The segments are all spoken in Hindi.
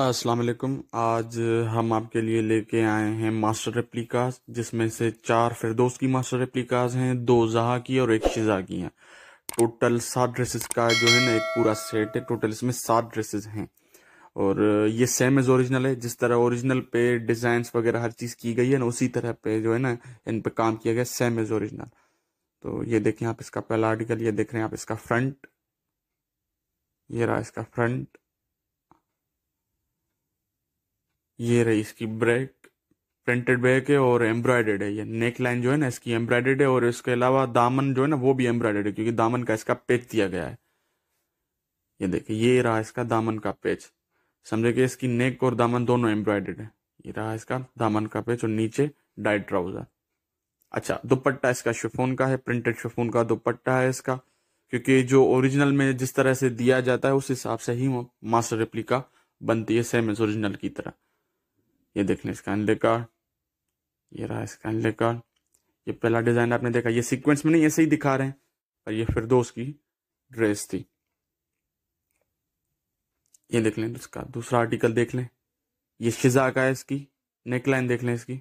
अस्सलाम वालेकुम आज हम आपके लिए लेके आए हैं मास्टर रेप्लिकाज जिसमें से चार फिरदोस की मास्टर रेप्लिकाज हैं दो जहा की और एक शिजा की हैं टोटल सात ड्रेसेस का जो है ना एक पूरा सेट है टोटल इसमें सात ड्रेसेस हैं और ये सेम एज ओरिजिनल है जिस तरह ओरिजिनल पे डिज़ाइंस वगैरह हर चीज़ की गई है ना उसी तरह पे जो है ना इन पे काम किया गया सेम एज ओरिजिनल तो ये देखें आप इसका पहला आर्टिकल ये देख रहे हैं आप इसका फ्रंट ये रहा इसका फ्रंट ये रही इसकी ब्रेक प्रिंटेड बैक है और एम्ब्रॉयडेड है ये नेक लाइन जो है ना इसकी एम्ब्रॉयडेड है और इसके अलावा दामन जो है ना वो भी एम्ब्रॉयडेड है क्योंकि दामन का इसका पेच दिया गया है ये देखिए ये रहा इसका दामन का पेच समझे कि इसकी नेक और दामन दोनों एम्ब्रॉयडेड है ये रहा इसका दामन का पेच और नीचे डाइट ट्राउजर अच्छा दुपट्टा इसका शिफोन का है प्रिंटेड शिफोन का दुपट्टा है इसका क्योंकि जो ओरिजिनल में जिस तरह से दिया जाता है उस हिसाब से ही मास्टर रेप्लिका बनती है सेम एज ओरिजिनल की तरह ये देख लें स्कैनले कार्ड ये रहा स्कैनले कार्ड ये पहला डिज़ाइन आपने देखा ये सीक्वेंस में नहीं ऐसे ही दिखा रहे हैं और ये दोस्त की ड्रेस थी ये देख लें इसका दूसरा आर्टिकल देख लें ये शिजा का है इसकी नेकलाइन देख लें इसकी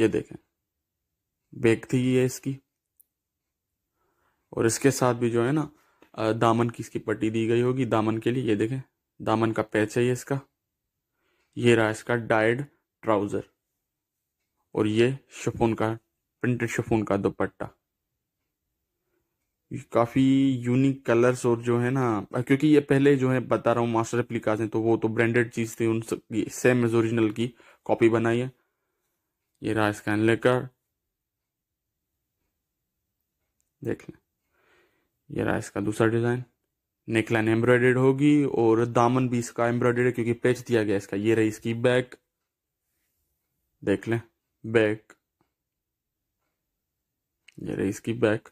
ये देखें बेग थी ये इसकी और इसके साथ भी जो है ना दामन की इसकी पट्टी दी गई होगी दामन के लिए ये देखें दामन का पैच है ये इसका ये रहा इसका डाइड ट्राउज़र और ये शफोन का प्रिंटेड शफोन का दुपट्टा काफ़ी यूनिक कलर्स और जो है ना क्योंकि ये पहले जो है बता रहा हूँ मास्टर एप्लिकास हैं तो वो तो ब्रांडेड चीज़ थी उन सब सेम एज ओरिजिनल की कॉपी बनाई है ये रहा इसका लेकर देख लें ये रहा इसका दूसरा डिज़ाइन नेकलाइन एम्ब्रॉयडेड होगी और दामन भी इसका एम्ब्रॉयडेड है क्योंकि पेच दिया गया इसका ये रही इसकी बैक देख लें बैक ये रही इसकी बैक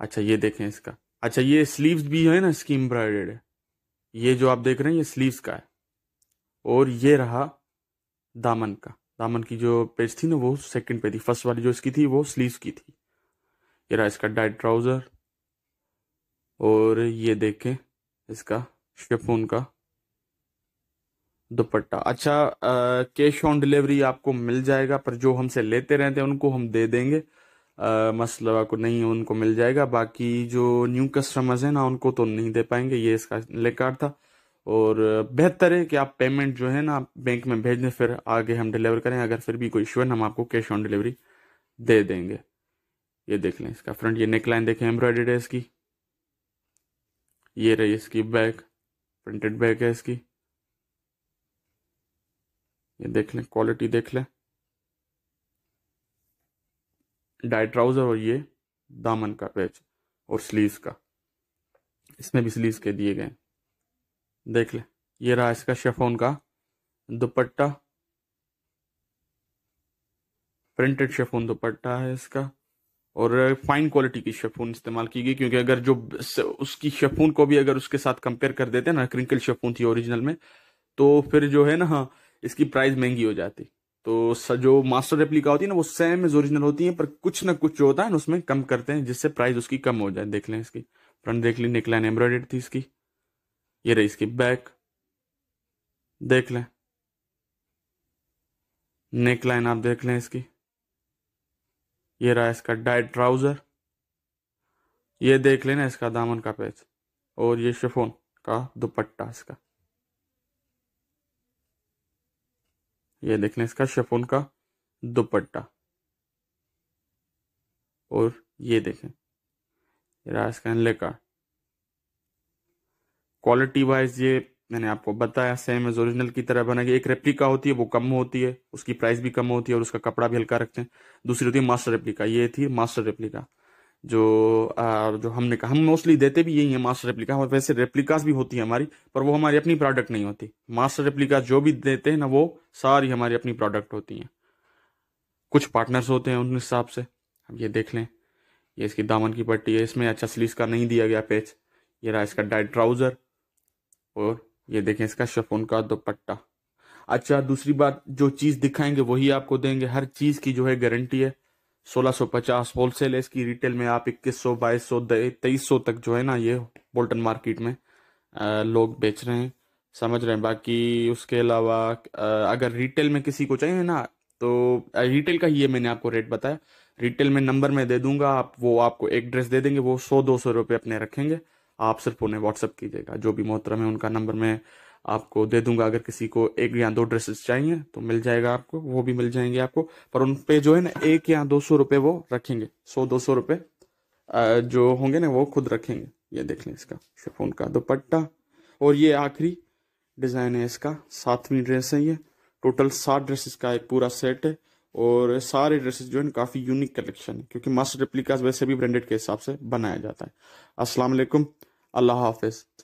अच्छा ये देखें इसका अच्छा ये स्लीव्स भी है ना इसकी एम्ब्रॉयडेड है ये जो आप देख रहे हैं ये स्लीव्स का है और ये रहा दामन का दामन की जो पेज थी ना वो सेकंड पे थी फर्स्ट वाली जो इसकी थी वो स्लीव्स की थी ये रहा इसका डाइट ट्राउजर और ये देखें इसका शेफून का दुपट्टा अच्छा कैश ऑन डिलीवरी आपको मिल जाएगा पर जो हमसे लेते रहते हैं उनको हम दे देंगे आ, मसला को नहीं उनको मिल जाएगा बाकी जो न्यू कस्टमर्स हैं ना उनको तो नहीं दे पाएंगे ये इसका लेकर था और बेहतर है कि आप पेमेंट जो है ना आप बैंक में भेज दें फिर आगे हम डिलीवर करें अगर फिर भी कोई इशू है हम आपको कैश ऑन डिलीवरी दे देंगे ये देख लें इसका फ्रंट ये नेकलाइन देखें एम्ब्रॉयडरी है इसकी ये रही इसकी बैक प्रिंटेड बैक है इसकी ये देख लें क्वालिटी देख लें डाई ट्राउज़र और ये दामन का पैच और स्लीव का इसमें भी स्लीव के दिए गए देख लें ये रहा इसका शेफोन का दुपट्टा प्रिंटेड शेफोन दुपट्टा है इसका और फाइन क्वालिटी की शेफून इस्तेमाल की गई क्योंकि अगर जो उसकी शेफून को भी अगर उसके साथ कंपेयर कर देते ना क्रिंकल शेफून थी ओरिजिनल में तो फिर जो है ना इसकी प्राइस महंगी हो जाती तो जो मास्टर रेप्लिका होती है ना वो सेम एज ओरिजिनल होती है पर कुछ ना कुछ जो होता है ना उसमें कम करते हैं जिससे प्राइस उसकी कम हो जाए देख लें इसकी फ्रंट देख ली नेकलाइन एम्ब्रॉयडेड थी इसकी ये रही इसकी बैक देख लें नेकलाइन आप देख लें इसकी ये रहा इसका डाइट ट्राउज़र ये देख लेना इसका दामन का पेज और ये शिफोन का दुपट्टा इसका ये देख लें इसका शिफोन का दुपट्टा और ये देखें ये रहा इसका इनले का क्वालिटी वाइज ये मैंने आपको बताया सेम एज ओरिजिनल की तरह बनेगी एक रेप्लिका होती है वो कम होती है उसकी प्राइस भी कम होती है और उसका कपड़ा भी हल्का रखते हैं दूसरी होती है मास्टर रेप्लिका ये थी मास्टर रेप्लिका जो आ, जो हमने कहा हम मोस्टली देते भी यही है मास्टर रेप्लिका और वैसे रेप्लिकास भी होती है हमारी पर वो हमारी अपनी प्रोडक्ट नहीं होती मास्टर रेप्लिका जो भी देते हैं ना वो सारी हमारी अपनी प्रोडक्ट होती हैं कुछ पार्टनर्स होते हैं उन हिसाब से अब ये देख लें ये इसकी दामन की पट्टी है इसमें अच्छा स्लीस का नहीं दिया गया पेच ये रहा इसका डाइट ट्राउज़र और ये देखें इसका शफोन का दोपट्टा अच्छा दूसरी बात जो चीज़ दिखाएंगे वही आपको देंगे हर चीज़ की जो है गारंटी है 1650 होलसेल है इसकी रिटेल में आप 2100 2200 2300 तक जो है ना ये बोल्टन मार्केट में आ, लोग बेच रहे हैं समझ रहे हैं बाकी उसके अलावा अगर रिटेल में किसी को चाहिए ना तो रिटेल का ही ये मैंने आपको रेट बताया रिटेल में नंबर में दे दूंगा आप वो आपको एक ड्रेस दे देंगे वो सौ दो सौ रुपये अपने रखेंगे आप सिर्फ उन्हें व्हाट्सअप कीजिएगा जो भी मोहतरम है उनका नंबर मैं आपको दे दूंगा अगर किसी को एक या दो ड्रेसेस चाहिए तो मिल जाएगा आपको वो भी मिल जाएंगे आपको पर उन पे जो है ना एक या दो सौ रुपये वो रखेंगे सौ दो सौ रुपये जो होंगे ना वो खुद रखेंगे ये देख लें इसका शिफोन का दुपट्टा और ये आखिरी डिज़ाइन है इसका सातवीं ड्रेस है ये टोटल सात ड्रेसेस का एक पूरा सेट है और सारे ड्रेसेस जो है काफ़ी यूनिक कलेक्शन है क्योंकि मास्टर रिप्लिकास वैसे भी ब्रांडेड के हिसाब से बनाया जाता है अस्सलाम वालेकुम अल्लाह हाफिज